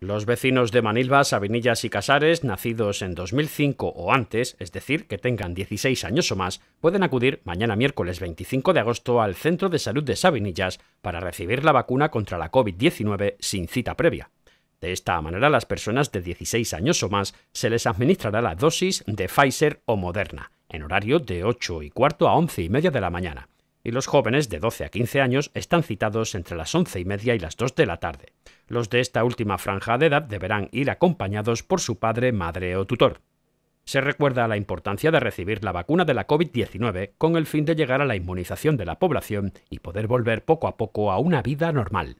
Los vecinos de Manilva, Sabinillas y Casares, nacidos en 2005 o antes, es decir, que tengan 16 años o más, pueden acudir mañana miércoles 25 de agosto al Centro de Salud de Sabinillas para recibir la vacuna contra la COVID-19 sin cita previa. De esta manera, a las personas de 16 años o más se les administrará la dosis de Pfizer o Moderna, en horario de 8 y cuarto a 11 y media de la mañana, y los jóvenes de 12 a 15 años están citados entre las 11 y media y las 2 de la tarde. Los de esta última franja de edad deberán ir acompañados por su padre, madre o tutor. Se recuerda la importancia de recibir la vacuna de la COVID-19 con el fin de llegar a la inmunización de la población y poder volver poco a poco a una vida normal.